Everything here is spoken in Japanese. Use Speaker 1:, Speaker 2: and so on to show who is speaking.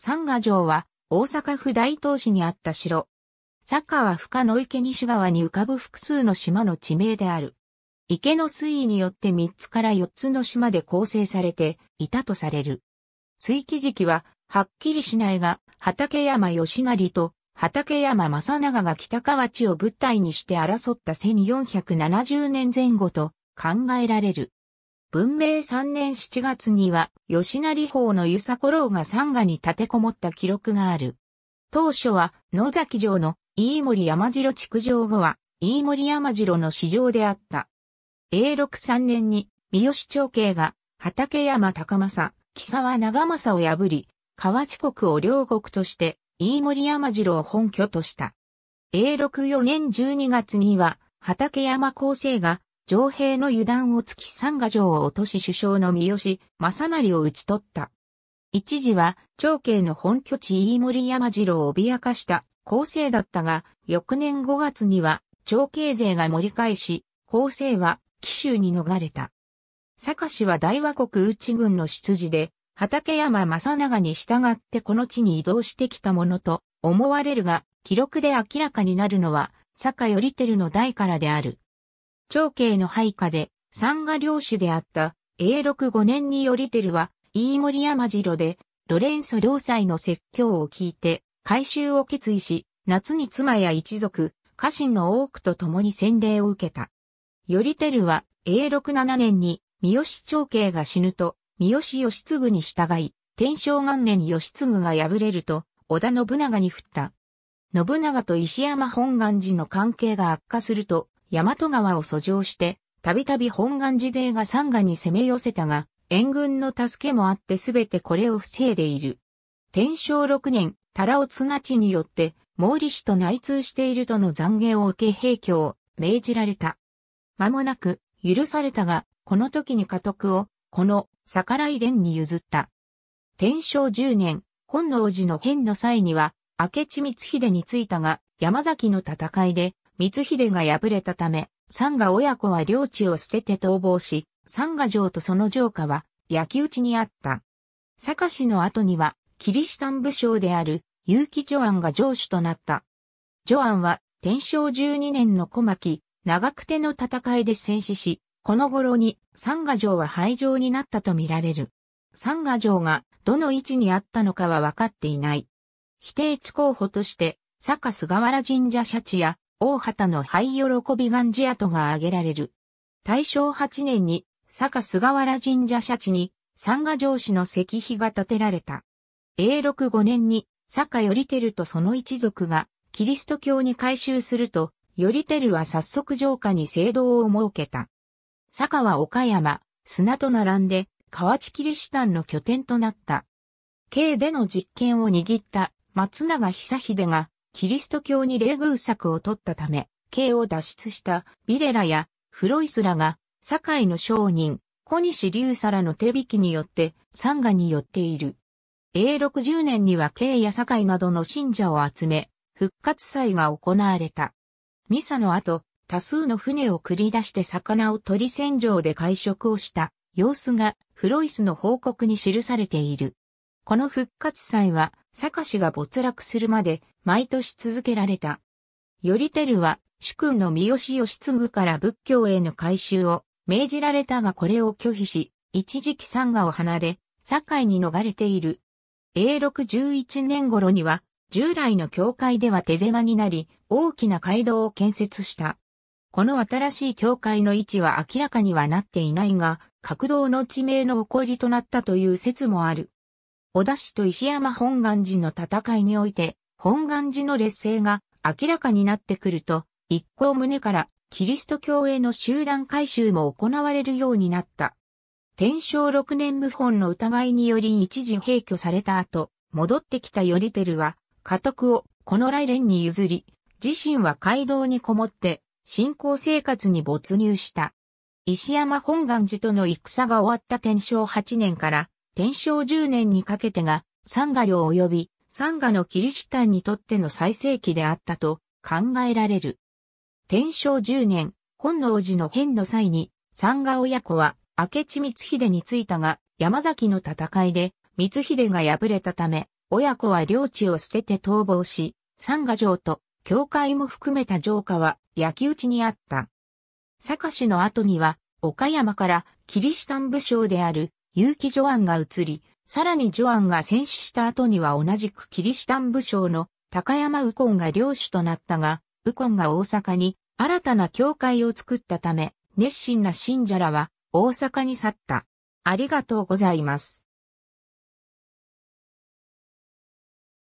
Speaker 1: 三河城は大阪府大東市にあった城。佐川は深野池西側に浮かぶ複数の島の地名である。池の水位によって3つから4つの島で構成されていたとされる。追記時期ははっきりしないが、畠山義成と畠山正長が北河内を物体にして争った1470年前後と考えられる。文明3年7月には、吉成法の湯佐五郎が三河に立てこもった記録がある。当初は、野崎城の飯森山城築城後は、飯森山城の市場であった。永禄3年に、三好長慶が、畠山高政、木沢長政を破り、河内国を両国として、飯森山城を本拠とした。永禄4年12月には、畠山高生が、上兵の油断をつき三賀城を落とし首相の三好正成を討ち取った。一時は、長慶の本拠地飯森山城を脅かした後世だったが、翌年5月には、長慶勢が盛り返し、後世は、紀州に逃れた。坂氏は大和国内軍の出自で、畠山正長に従ってこの地に移動してきたものと思われるが、記録で明らかになるのは、坂頼照の代からである。長兄の配下で、三河領主であった永禄5年にヨリテルは、飯森山城で、ロレンソ領祭の説教を聞いて、改修を決意し、夏に妻や一族、家臣の多くと共に洗礼を受けた。ヨリテルは、永禄7年に、三好長兄が死ぬと、三好義継に従い、天正元年に義継が敗れると、織田信長に振った。信長と石山本願寺の関係が悪化すると、大和川を遡上して、たびたび本願寺勢が山河に攻め寄せたが、援軍の助けもあってすべてこれを防いでいる。天正六年、タラオツナチによって、毛利氏と内通しているとの懺悔を受け兵挙を命じられた。間もなく、許されたが、この時に家督を、この、逆らい連に譲った。天正十年、本能寺の変の際には、明智光秀についたが、山崎の戦いで、光秀が敗れたため、三河親子は領地を捨てて逃亡し、三河城とその城下は焼き討ちにあった。坂氏の後には、キリシタン武将である、結城ジョアンが城主となった。ジョアンは、天正12年の小牧、長久手の戦いで戦死し、この頃に三河城は廃城になったとみられる。三河城がどの位置にあったのかは分かっていない。否定地候補として、坂菅原神社社地や大畑の灰喜び願寺跡が挙げられる。大正8年に、坂菅原神社社地に、三賀城市の石碑が建てられた。永禄5年に、坂頼照とその一族が、キリスト教に改宗すると、頼照は早速城下に聖堂を設けた。坂は岡山、砂と並んで、河内キリシタンの拠点となった。京での実権を握った松永久秀がキリスト教に礼遇策を取ったため、刑を脱出したビレラやフロイスらが、堺の商人、小西隆沙らの手引きによって、参賀に寄っている。A60 年には刑や堺などの信者を集め、復活祭が行われた。ミサの後、多数の船を繰り出して魚を取り船上で会食をした様子がフロイスの報告に記されている。この復活祭は、坂氏が没落するまで毎年続けられた。頼るは主君の三好義継から仏教への改修を命じられたがこれを拒否し、一時期参賀を離れ、堺に逃れている。永禄11年頃には、従来の教会では手狭になり、大きな街道を建設した。この新しい教会の位置は明らかにはなっていないが、角道の地名の起こりとなったという説もある。小田氏と石山本願寺の戦いにおいて、本願寺の劣勢が明らかになってくると、一行胸からキリスト教への集団改修も行われるようになった。天正六年無本の疑いにより一時閉居された後、戻ってきた頼照は、家督をこの来連に譲り、自身は街道にこもって、信仰生活に没入した。石山本願寺との戦が終わった天正八年から、天正十年にかけてが、三河領及びサンガのキリシタンにとっての最盛期であったと考えられる。天正10年、本能寺の変の際に、サンガ親子は明智光秀についたが、山崎の戦いで光秀が敗れたため、親子は領地を捨てて逃亡し、サンガ城と教会も含めた城下は焼き討ちにあった。坂氏の後には、岡山からキリシタン武将である結城ジョアンが移り、さらにジョアンが戦死した後には同じくキリシタン武将の高山右近が領主となったが、右近が大阪に新たな教会を作ったため、熱心な信者らは大阪に去った。ありがとうございます。